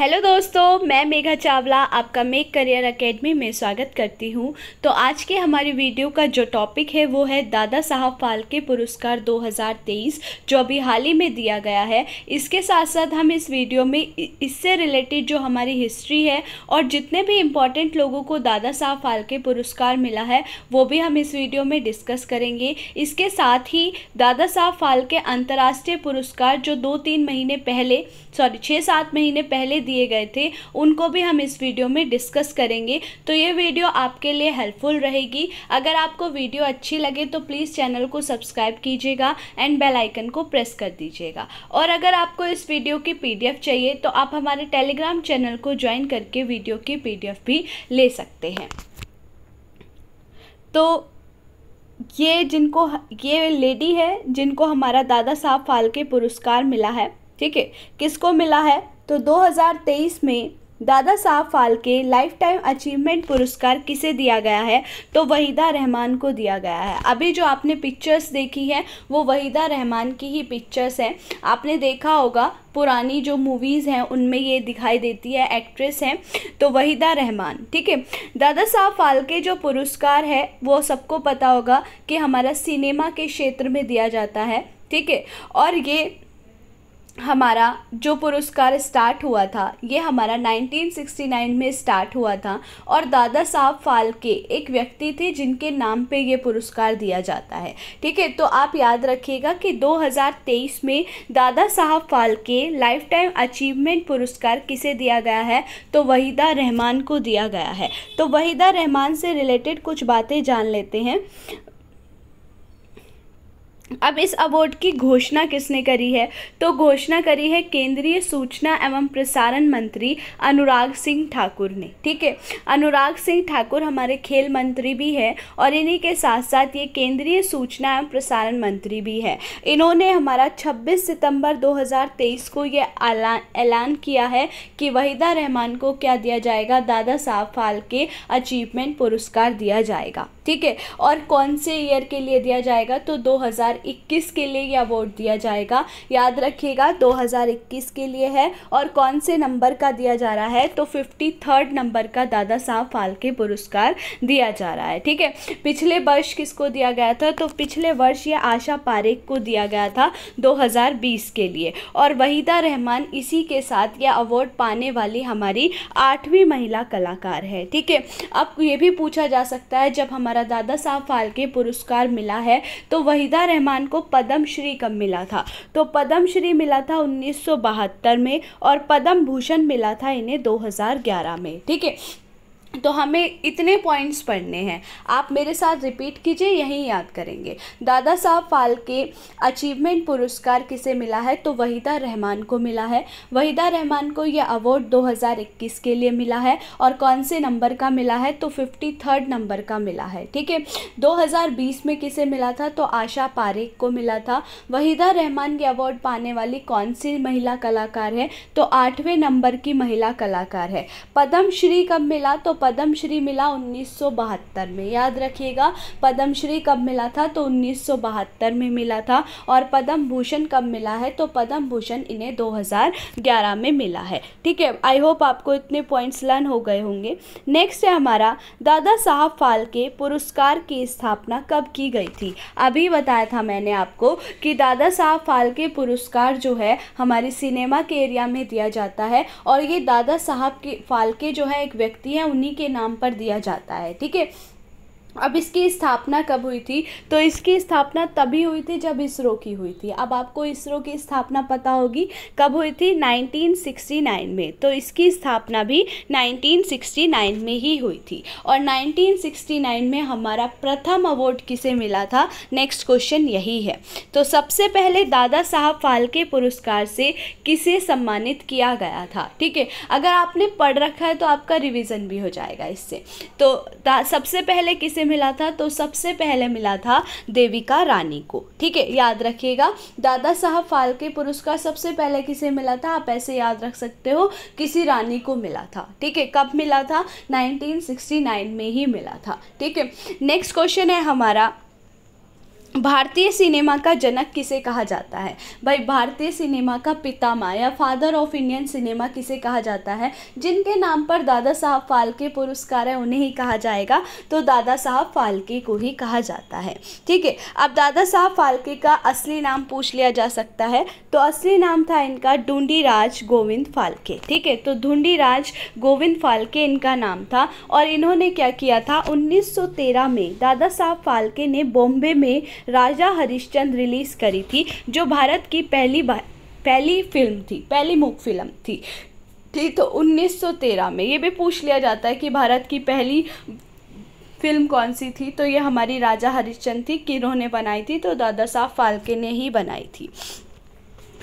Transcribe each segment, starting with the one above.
hello दोस्तों मैं मेघा चावला आपका मेक करियर एकेडमी में स्वागत करती हूं तो आज के हमारी वीडियो का जो टॉपिक है वो है दादा साहब फाल्के पुरस्कार 2023 जो अभी हाल ही में दिया गया है इसके साथ साथ हम इस वीडियो में इससे रिलेटेड जो हमारी हिस्ट्री है और जितने भी इम्पॉर्टेंट लोगों को दादा साहब फाल्के पुरस्कार मिला है वो भी हम इस वीडियो में डिस्कस करेंगे इसके साथ ही दादा साहब फाल्के अंतर्राष्ट्रीय पुरस्कार जो दो तीन महीने पहले सॉरी छः सात महीने पहले दिए गए थे उनको भी हम इस वीडियो में डिस्कस करेंगे तो ये वीडियो आपके लिए हेल्पफुल रहेगी अगर आपको वीडियो अच्छी लगे तो प्लीज़ चैनल को सब्सक्राइब कीजिएगा एंड बेल आइकन को प्रेस कर दीजिएगा और अगर आपको इस वीडियो की पीडीएफ चाहिए तो आप हमारे टेलीग्राम चैनल को ज्वाइन करके वीडियो की पी भी ले सकते हैं तो ये जिनको ये लेडी है जिनको हमारा दादा साहब फाल्के पुरस्कार मिला है ठीक है किसको मिला है तो 2023 में दादा साहब फालके लाइफ टाइम अचीवमेंट पुरस्कार किसे दिया गया है तो वहीदा रहमान को दिया गया है अभी जो आपने पिक्चर्स देखी है वो वहीदा रहमान की ही पिक्चर्स हैं आपने देखा होगा पुरानी जो मूवीज़ हैं उनमें ये दिखाई देती है एक्ट्रेस हैं तो वहीदा रहमान ठीक है दादा साहब फालके जो पुरस्कार है वो सबको पता होगा कि हमारा सिनेमा के क्षेत्र में दिया जाता है ठीक है और ये हमारा जो पुरस्कार स्टार्ट हुआ था ये हमारा 1969 में स्टार्ट हुआ था और दादा साहब फालके एक व्यक्ति थे जिनके नाम पे ये पुरस्कार दिया जाता है ठीक है तो आप याद रखिएगा कि 2023 में दादा साहब फ़ालके लाइफ टाइम अचीवमेंट पुरस्कार किसे दिया गया है तो वहीदा रहमान को दिया गया है तो वहीदा रहमान से रिलेटेड कुछ बातें जान लेते हैं अब इस अवार्ड की घोषणा किसने करी है तो घोषणा करी है केंद्रीय सूचना एवं प्रसारण मंत्री अनुराग सिंह ठाकुर ने ठीक है अनुराग सिंह ठाकुर हमारे खेल मंत्री भी है और इन्हीं के साथ साथ ये केंद्रीय सूचना एवं प्रसारण मंत्री भी है इन्होंने हमारा 26 सितंबर 2023 को ये ऐलान किया है कि वहीदा रहमान को क्या दिया जाएगा दादा साहब फाल्के अचीवमेंट पुरस्कार दिया जाएगा ठीक है और कौन से ईयर के लिए दिया जाएगा तो दो 2021 के लिए यह अवार्ड दिया जाएगा याद रखिएगा 2021 के लिए है और कौन से नंबर का दिया जा रहा है तो फिफ्टी थर्ड नंबर का दादा साहब फाल्के पुरस्कार दिया जा रहा है ठीक है पिछले वर्ष किसको दिया गया था तो पिछले वर्ष ये आशा पारेख को दिया गया था 2020 के लिए और वहीदा रहमान इसी के साथ यह अवार्ड पाने वाली हमारी आठवीं महिला कलाकार है ठीक है अब ये भी पूछा जा सकता है जब हमारा दादा साहब फाल्के पुरस्कार मिला है तो वहीदा रहमान रहमान को पद्म श्री कब मिला था तो पद्म श्री मिला था उन्नीस में और पद्म भूषण मिला था इन्हें 2011 में ठीक है तो हमें इतने पॉइंट्स पढ़ने हैं आप मेरे साथ रिपीट कीजिए यही याद करेंगे दादा साहब फालके अचीवमेंट पुरस्कार किसे मिला है तो वहीदा रहमान को मिला है वहीदा रहमान को यह अवार्ड 2021 के लिए मिला है और कौन से नंबर का मिला है तो फिफ्टी थर्ड नंबर का मिला है ठीक है 2020 में किसे मिला था तो आशा पारेख को मिला था वहीदा रहमान ये अवार्ड पाने वाली कौन सी महिला कलाकार है तो आठवें नंबर की महिला कलाकार है पद्मश्री कब मिला तो पद्मश्री मिला उन्नीस में याद रखिएगा पद्मश्री कब मिला था तो उन्नीस में मिला था और पद्म भूषण कब मिला है तो पद्म भूषण इन्हें 2011 में मिला है ठीक है आई होप आपको इतने पॉइंट्स लर्न हो गए होंगे नेक्स्ट है हमारा दादा साहब फाल्के पुरस्कार की स्थापना कब की गई थी अभी बताया था मैंने आपको कि दादा साहब फाल्के पुरस्कार जो है हमारे सिनेमा के एरिया में दिया जाता है और ये दादा साहब के फाल्के जो है एक व्यक्ति है उन्हीं के नाम पर दिया जाता है ठीक है अब इसकी स्थापना कब हुई थी तो इसकी स्थापना तभी हुई थी जब इसरो की हुई थी अब आपको इसरो की स्थापना पता होगी कब हुई थी 1969 में तो इसकी स्थापना भी 1969 में ही हुई थी और 1969 में हमारा प्रथम अवार्ड किसे मिला था नेक्स्ट क्वेश्चन यही है तो सबसे पहले दादा साहब फाल्के पुरस्कार से किसे सम्मानित किया गया था ठीक है अगर आपने पढ़ रखा है तो आपका रिविज़न भी हो जाएगा इससे तो सबसे पहले किसे किससे मिला था तो सबसे पहले मिला था देविका रानी को ठीक है याद रखिएगा दादा साहब फाल्के पुरस्कार सबसे पहले किसे मिला था आप ऐसे याद रख सकते हो किसी रानी को मिला था ठीक है कब मिला था 1969 में ही मिला था ठीक है नेक्स्ट क्वेश्चन है हमारा भारतीय सिनेमा का जनक किसे कहा जाता है भाई भारतीय सिनेमा का पितामा या फादर ऑफ इंडियन सिनेमा किसे कहा जाता है जिनके नाम पर दादा साहब फाल्के पुरस्कार है उन्हें ही कहा जाएगा तो दादा साहब फाल्के को ही कहा जाता है ठीक है अब दादा साहब फाल्के का असली नाम पूछ लिया जा सकता है तो असली नाम था इनका ढूंढी राज गोविंद फाल्के ठीक है तो ढूंढी राज गोविंद फाल्के इनका नाम था और इन्होंने क्या किया था उन्नीस में दादा साहब फाल्के ने बॉम्बे में राजा हरिश्चंद्र रिलीज़ करी थी जो भारत की पहली पहली फिल्म थी पहली मूक फिल्म थी थी तो 1913 में ये भी पूछ लिया जाता है कि भारत की पहली फिल्म कौन सी थी तो ये हमारी राजा हरिश्चंद्र थी कि उन्होंने बनाई थी तो दादा साहब फाल्के ने ही बनाई थी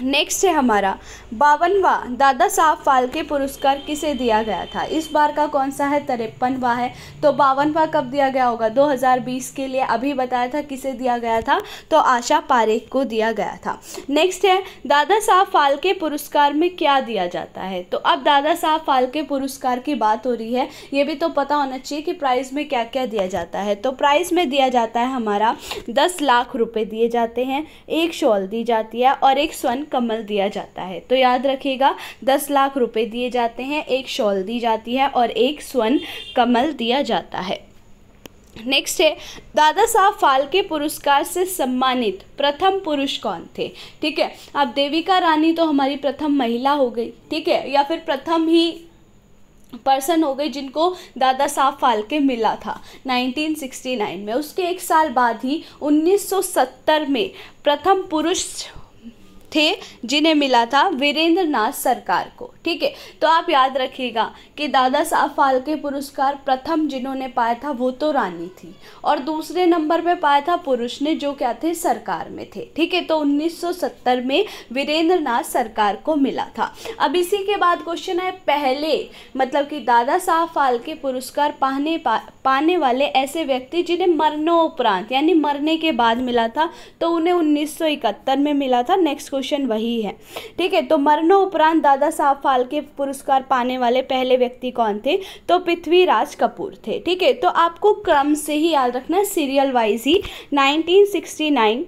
नेक्स्ट है हमारा बावनवा दादा साहब फाल्के पुरस्कार किसे दिया गया था इस बार का कौन सा है तिरपनवा है तो बावनवा कब दिया गया होगा 2020 के लिए अभी बताया था किसे दिया गया था तो आशा पारेख को दिया गया था नेक्स्ट है दादा साहब फाल्के पुरस्कार में क्या दिया जाता है तो अब दादा साहब फाल्के पुरस्कार की बात हो रही है ये भी तो पता होना चाहिए कि प्राइज़ में क्या क्या दिया जाता है तो प्राइज़ में दिया जाता है हमारा दस लाख रुपये दिए जाते हैं एक शॉल दी जाती है और एक स्वर्ण कमल दिया जाता है तो याद रखिएगा दस लाख रुपए दिए जाते हैं एक शॉल दी जाती है और एक स्वर्ण कमल दिया जाता है नेक्स्ट है दादा साहब फाल्के पुरस्कार से सम्मानित प्रथम पुरुष कौन थे ठीक है अब देविका रानी तो हमारी प्रथम महिला हो गई ठीक है या फिर प्रथम ही पर्सन हो गए जिनको दादा साहब फाल्के मिला था 1969 में उसके एक साल बाद ही 1970 में प्रथम पुरुष थे जिन्हें मिला था वीरेंद्र नाथ सरकार को ठीक है तो आप याद रखिएगा कि दादा साहब फाल्के पुरस्कार प्रथम जिन्होंने पाया था वो तो रानी थी और दूसरे नंबर पे पाया था पुरुष ने जो क्या थे सरकार में थे ठीक है तो 1970 में वीरेंद्र नाथ सरकार को मिला था अब इसी के बाद क्वेश्चन है पहले मतलब कि दादा साहब फाल्के पुरस्कार पाने पा, पाने वाले ऐसे व्यक्ति जिन्हें मरणोपरांत यानी मरने के बाद मिला था तो उन्हें उन्नीस में मिला था नेक्स्ट क्वेश्चन भूषण वही है ठीक है तो उपरांत दादा साहब फाल्के पुरस्कार पाने वाले पहले व्यक्ति कौन थे तो पृथ्वीराज कपूर थे ठीक है तो आपको क्रम से ही याद रखना सीरियल वाइज ही 1969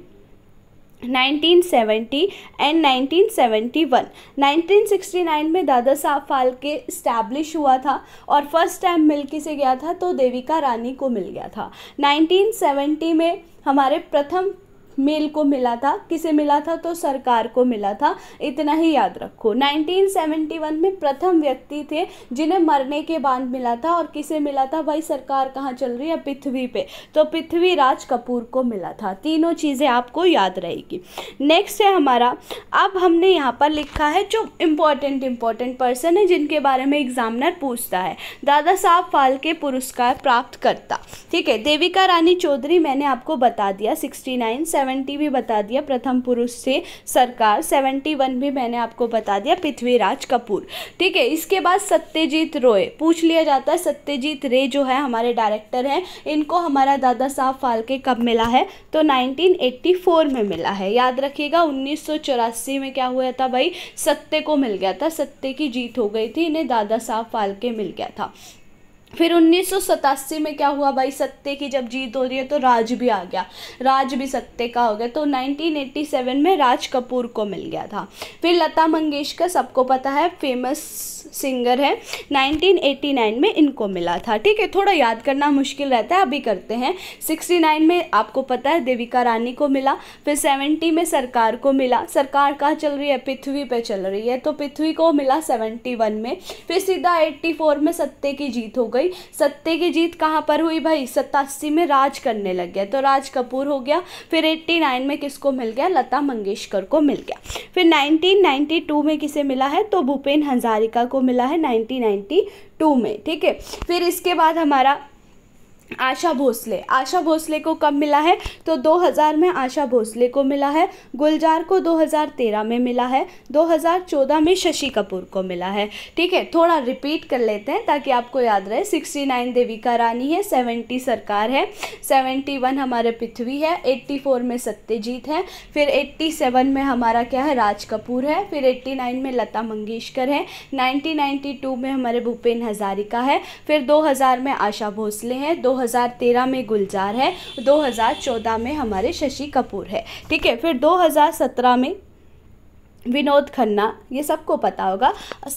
1970 एंड 1971 1969 में दादा साहब फाल्के इस्टेब्लिश हुआ था और फर्स्ट टाइम मिल्की से गया था तो देविका रानी को मिल गया था 1970 में हमारे प्रथम मेल को मिला था किसे मिला था तो सरकार को मिला था इतना ही याद रखो 1971 में प्रथम व्यक्ति थे जिन्हें मरने के बाद मिला था और किसे मिला था भाई सरकार कहाँ चल रही है पृथ्वी पे तो पृथ्वी राज कपूर को मिला था तीनों चीज़ें आपको याद रहेगी नेक्स्ट है हमारा अब हमने यहाँ पर लिखा है जो इम्पोर्टेंट इम्पोर्टेंट पर्सन है जिनके बारे में एग्जामिनर पूछता है दादा साहब फालके पुरस्कार प्राप्त करता ठीक है देविका रानी चौधरी मैंने आपको बता दिया सिक्सटी नाइन सेवेंटी भी बता दिया प्रथम पुरुष से सरकार सेवेंटी वन भी मैंने आपको बता दिया पृथ्वीराज कपूर ठीक है इसके बाद सत्यजीत रोय पूछ लिया जाता है सत्यजीत रे जो है हमारे डायरेक्टर हैं इनको हमारा दादा साहब फालके कब मिला है तो नाइनटीन में मिला है याद रखिएगा उन्नीस में क्या हुआ था भाई सत्य को मिल गया था सत्य की जीत हो गई थी इन्हें दादा साहब फालके मिल गया था फिर उन्नीस में क्या हुआ भाई सत्य की जब जीत हो रही है तो राज भी आ गया राज भी सत्य का हो गया तो 1987 में राज कपूर को मिल गया था फिर लता मंगेशकर सबको पता है फेमस सिंगर है 1989 में इनको मिला था ठीक है थोड़ा याद करना मुश्किल रहता है अभी करते हैं 69 में आपको पता है देविका रानी को मिला फिर 70 में सरकार को मिला सरकार कहाँ चल रही है पृथ्वी पे चल रही है तो पृथ्वी को मिला 71 में फिर सीधा 84 में सत्ते की जीत हो गई सत्ते की जीत कहाँ पर हुई भाई सतासी में राज करने लग गया तो राज कपूर हो गया फिर एट्टी में किसको मिल गया लता मंगेशकर को मिल गया फिर नाइनटीन में किसे मिला है तो भूपेन हजारिका को मिला है 1992 में ठीक है फिर इसके बाद हमारा आशा भोसले आशा भोसले को कब मिला है तो 2000 में आशा भोसले को मिला है गुलजार को 2013 में मिला है 2014 में शशि कपूर को मिला है ठीक है थोड़ा रिपीट कर लेते हैं ताकि आपको याद रहे 69 देविका रानी है 70 सरकार है 71 हमारे पृथ्वी है 84 में सत्यजीत है फिर 87 में हमारा क्या है राज कपूर है फिर एट्टी में लता मंगेशकर है नाइनटीन में हमारे भूपेन हज़ारिका है फिर दो में आशा भोसले हैं दो 2013 में गुलजार है 2014 में हमारे शशि कपूर है ठीक है फिर 2017 में विनोद खन्ना ये सबको पता होगा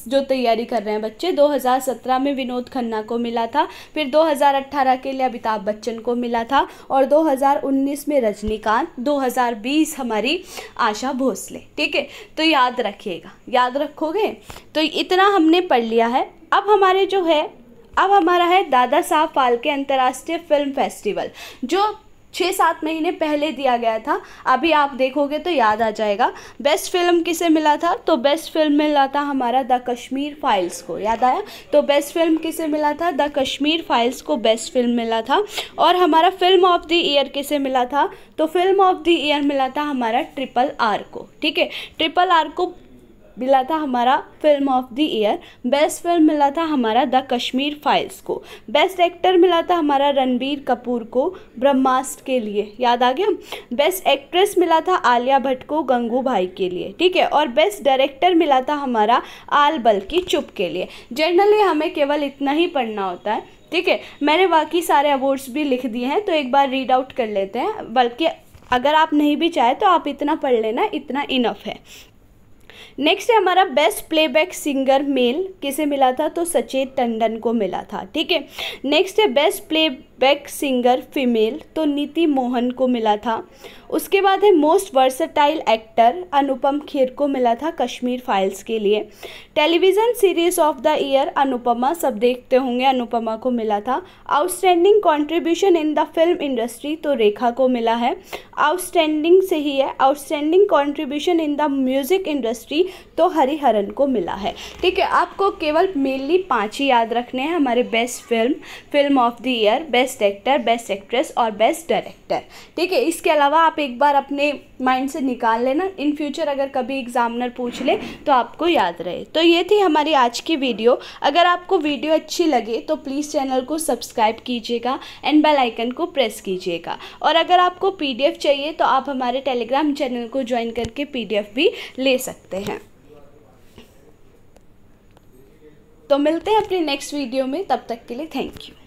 जो तैयारी कर रहे हैं बच्चे 2017 में विनोद खन्ना को मिला था फिर 2018 के लिए अमिताभ बच्चन को मिला था और 2019 में रजनीकांत 2020 हमारी आशा भोसले ठीक है तो याद रखिएगा याद रखोगे तो इतना हमने पढ़ लिया है अब हमारे जो है अब हमारा है दादा साहब फाल्के अंतर्राष्ट्रीय फिल्म फेस्टिवल जो छः सात महीने पहले दिया गया था अभी आप देखोगे तो याद आ जाएगा बेस्ट फिल्म किसे मिला था तो बेस्ट फिल्म मिला था हमारा द कश्मीर फाइल्स को याद आया तो बेस्ट फिल्म किसे मिला था द कश्मीर फाइल्स को बेस्ट फिल्म मिला था और हमारा फिल्म ऑफ द ईयर किसे मिला था तो फिल्म ऑफ द ईयर मिला था हमारा ट्रिपल आर को ठीक है ट्रिपल आर को मिला था हमारा film of the year best film मिला था हमारा द कश्मीर फाइल्स को बेस्ट एक्टर मिला था हमारा रणबीर कपूर को ब्रह्मास्त्र के लिए याद आ गया बेस्ट एक्ट्रेस मिला था आलिया भट्ट को गंगू भाई के लिए ठीक है और बेस्ट डायरेक्टर मिला था हमारा आल बल की चुप के लिए जनरली हमें केवल इतना ही पढ़ना होता है ठीक है मैंने बाकी सारे अवार्ड्स भी लिख दिए हैं तो एक बार रीड आउट कर लेते हैं बल्कि अगर आप नहीं भी चाहे तो आप इतना पढ़ लेना इतना इनफ है नेक्स्ट है हमारा बेस्ट प्लेबैक सिंगर मेल किसे मिला था तो सचेत टंडन को मिला था ठीक है नेक्स्ट है best playback singer female तो नीति मोहन को मिला था उसके बाद है most versatile actor Anupam Kher को मिला था कश्मीर फाइल्स के लिए television series of the year Anupama सब देखते होंगे अनुपमा को मिला था outstanding contribution in the film industry तो रेखा को मिला है आउटस्टैंडिंग से ही है outstanding contribution in the music industry तो हरिहरन को मिला है ठीक है आपको केवल मेनली पाँच ही याद रखने हैं हमारे best film film of the year best best actor best actress और बेस्ट डायरेक्टर ठीक है इसके अलावा आप एक बार अपने माइंड से निकाल लेना इन फ्यूचर अगर कभी एग्जामिनर पूछ ले तो आपको याद रहे तो ये थी हमारी आज की वीडियो अगर आपको वीडियो अच्छी लगे तो प्लीज़ चैनल को सब्सक्राइब कीजिएगा एंड बेल आइकन को प्रेस कीजिएगा और अगर आपको पी चाहिए तो आप हमारे टेलीग्राम चैनल को ज्वाइन करके पी भी ले सकते हैं तो मिलते हैं अपने नेक्स्ट वीडियो में तब तक के लिए थैंक यू